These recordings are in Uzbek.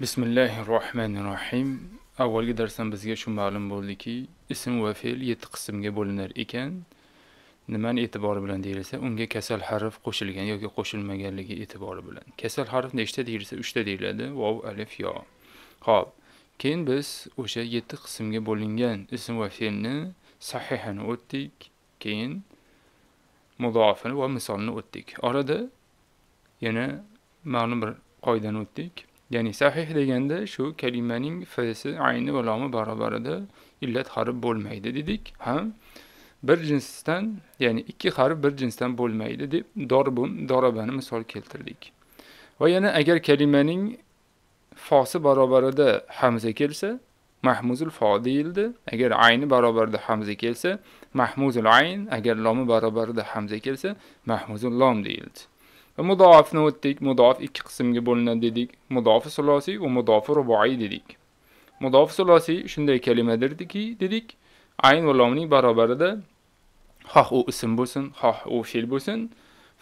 bismillahi rohmanir rohim avvalgi bizga shu ma'lum bo'ldiki ism va fe'l yetti qismga bo'linar ekan nimani e'tibori bilan deyilsa unga kasal harf qo'shilgan yoki qo'shilmaganligi e'tibori bilan kasal harf nechta deyilsa uchta deyiladi vov alif yo ho'p keyin biz o'sha yetti qismga bo'lingan ism va fe'lni sahihini o'tdik keyin mudofini va misolni o'tdik orada yana ma'lum bir qoidani o'tdik ya'ni sahih deganda shu kalimaning fsi ayni va lomi barobarida illat harf bo'lmaydi dedik ham bir jinsdan ya'ni ikki harf bir jinsdan bo'lmaydi deb dorbun dorabani misol keltirdik va yana agar kalimaning fosi barobarida hamza kelsa mahmuzul fo deyildi agar ayni barobarida hamza kelsa mahmuzul ayn agar lomi barobarida hamza kelsa mahmuzul lom deyildi va mudofni o'tdik mudof ikki qismga bo'linadi dedik mudof sulosiy va mudof ruboiy dedik mudof sulosiy shunday kalimadirki dedik ayn va lomning barobarida xoh u ism bo'lsin xoh u fe'l bo'lsin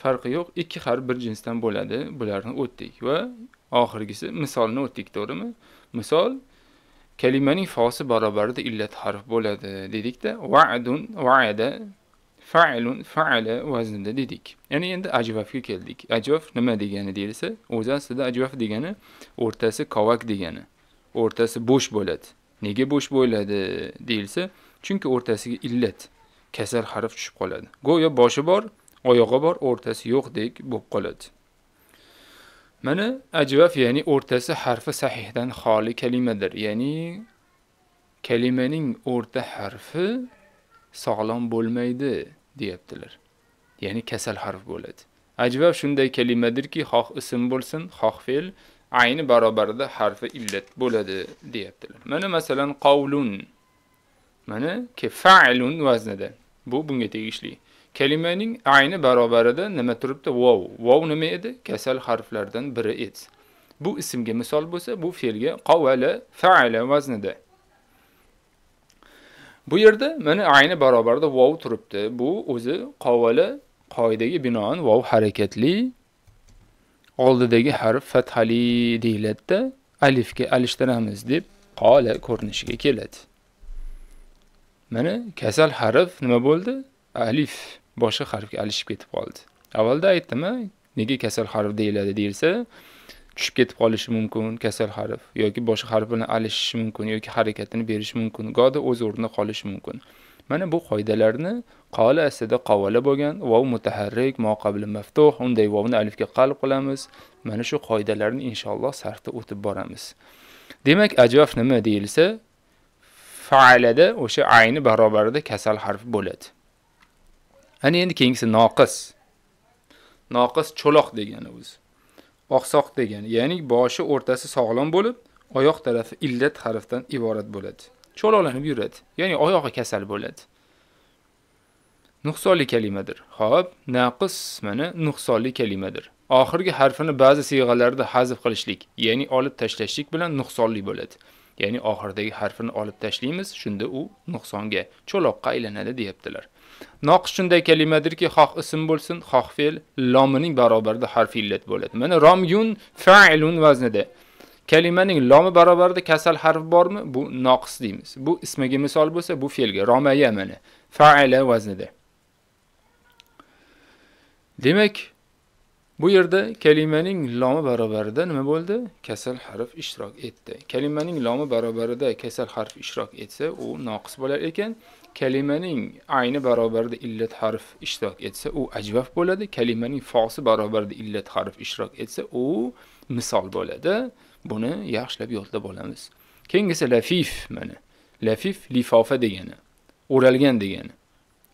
farqi yo'q ikki harf bir jinsdan bo'ladi bularni o'tdik va oxirgisi misolni o'tdik to'g'rimi misol kalimaning fosi barobarida illat harf bo'ladi dedikda va'dun va'ada fa'lun faala vaznida dedik ya'ni endi ajvafga keldik ajvaf nima degani deyilsa o'zi aslida ajvaf degani o'rtasi kavak degani o'rtasi bo'sh bo'ladi nega bo'sh bo'ladi deyilsa chunki o'rtasiga illat kasal harf tushib qoladi go'yo boshi bor oyog'i bor o'rtasi yo'qdek bo'lib qoladi mana ajvaf ya'ni o'rtasi harfi sahihdan xoli kalimadir ya'ni kalimaning o'rta harfi sog'lom bo'lmaydi deyaptilar ya'ni kasal harf bo'ladi ajvab shunday kalimadirki xoh ism bo'lsin xoh fe'l ayni barobarida harfi illat bo'ladi deyaptilar mana masalan qavlun mana ke fa'lun vaznida bu bunga tegishli kalimaning ayni barobarida nima turibdi vov vov nima edi kasal harflardan biri edi bu ismga misol bo'lsa bu fe'lga qavala fa'ala vaznida Bu yerda mana ayni barobarda vov turibdi. Bu o'zi qavvali qoidaga binoan vov harakatli oldidagi harf fathali deyiladi alifga alishtiramiz deb qola ko'rinishiga keladi. Mana kasal harf nima bo'ldi? Alif boshqa harfga alishib ketib qoldi. Avvalda aytdim-a, nega kasal harf deyiladi deyilsa, tushib ketib qolishi mumkin kasal harf yoki boshqa harf bilan alishishi mumkin yoki harakatini berishi mumkin goda o'z o'rnida qolishi mumkin mana bu qoidalarni qola aslida qavala bo'lgan vov mutaharrik moqabli maftuh unday vovni alifga qalb qilamiz mana shu qoidalarni inshaalloh sarfda o'tib boramiz demak ajvaf nima deyilsa faalada o'sha ayni barobarida kasal harf bo'ladi ana endi keyingisi noqis noqis cho'loq degani o'zi oqsoq degan, ya'ni boshi o'rtasi sog'lom bo'lib oyoq tarafi illat harfdan iborat bo'ladi cho'loqlanib yuradi ya'ni oyog'i kasal bo'ladi nuqsonli kalimadir Xo'p, naqis mana nuqsonli kalimadir oxirgi harfini ba'zi sig'alarda hazf qilishlik ya'ni olib tashlashlik bilan nuqsonli bo'ladi ya'ni oxirdagi harfini olib tashlaymiz shunda u nuqsonga cho'loqqa aylanadi deyaptilar Noqis shunday kalimadirki, xoh ism bo'lsin, xoh fe'l lomining barobarida harf illat bo'ladi. Mana romyun fa'ilun vaznida. Kalimaning lomi barobarida kasal harf bormi? Bu noqis deymiz. Bu ismiga misol bo'lsa, bu fe'lga romaya mana fa'ala vaznida. Demak, Bu yerda kalimaning lomi barobarida nima bo'ldi? Kasal harf ishtirok etdi. Kalimaning lomi barobarida kasal harf ishtirok etsa, u noqis bo'lar ekan. kalimaning ayni barobarida illat harf ishtirok etsa u ajvaf bo'ladi kalimaning fosi barobarida illat harf ishtirok etsa u misol bo'ladi buni yaxshilab yodlab olamiz keyingisi lafif mana lafif lifofa degani o'ralgan degani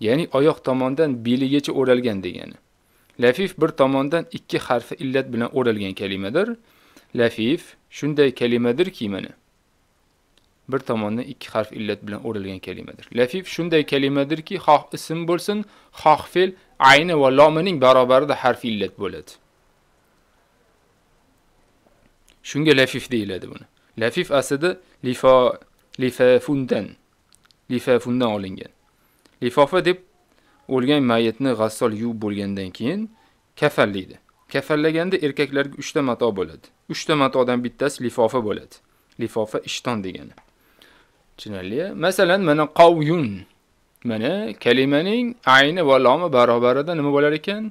ya'ni oyoq tomondan beligacha o'ralgan degani lafif bir tomondan ikki harfi illat bilan o'ralgan kalimadir lafif shunday kalimadirki mana bir tomondan ikki harf illat bilan o'rilgan kalimadir. Lafif shunday kalimadirki, xoh ism bo'lsin, xoh fe'l ayni va lomining barobarida harf illat bo'ladi. Shunga lafif deyiladi buni. Lafif aslida lifa lifafundan lifafundan olingan. Lifofa deb o'lgan mayitni g'assol yuv bo'lgandan keyin kafallaydi. Kafallaganda erkaklarga 3 ta mato bo'ladi. 3 ta matodan bittasi lifofa bo'ladi. Lifofa ishton degani. tushunarli masalan mana qovyun mana kalimaning ayni va lomi barobarida nima bo'lar ekan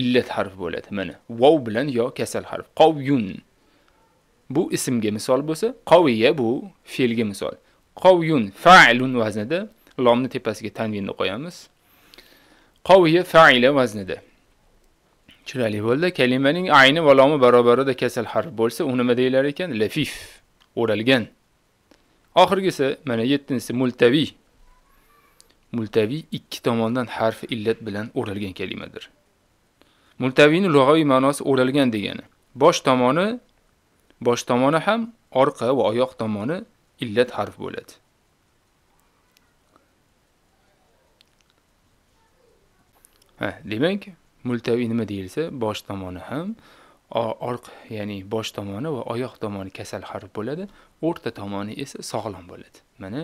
illat harfi bo'ladi mana vov bilan yo kasal harf qovyun bu ismga misol bo'lsa qoviya bu fe'lga misol qovyun fa'lun vaznida lomni tepasiga tanvinni qo'yamiz qoviya fa'ila vaznida chiroyli bo'ldi kalimaning ayni va lomi barobarida kasal harf bo'lsa u nima deyilar ekan lafif o'ralgan oxirgisi mana 7-si multaviy multaviy ikki tomondan harfi illat bilan o'ralgan kalimadir multaviyni lug'aviy ma'nosi o'ralgan degani bosh tomoni bosh tomoni ham orqa va oyoq tomoni illat harf bo'ladi ha demak multaviy nima deyilsa bosh tomoni ham orq ya'ni bosh tomoni va oyoq tomoni kasal harf bo'ladi o'rta tomoni esa sog'lom bo'ladi mana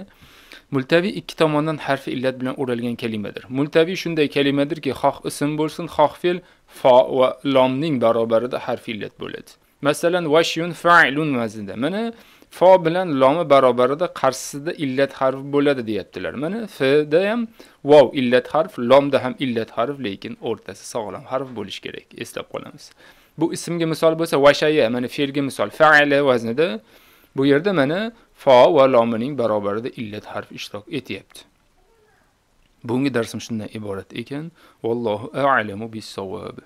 multaviy ikki tomondan harfi illat bilan o'ralgan kalimadir multaviy shunday kalimadirki xoh ism bo'lsin xoh fe'l fo va lomning barobarida harfi illat bo'ladi masalan vashyun fa'ilun vaznida mana fo bilan lomi barobarida qarshisida illat harfi bo'ladi deyaptilar mana fda ham vov illat harf lomda ham illat harf lekin o'rtasi sog'lom harf bo'lishi kerak eslab qolamiz bu ismga misol bo'lsa vashaya mana fe'lga misol faala vaznida bu yerda mana fo va lomining barobarida illat harf ishtirok etyapti bugungi darsim shundan iborat ekan vallohu a'lamu bis-sawab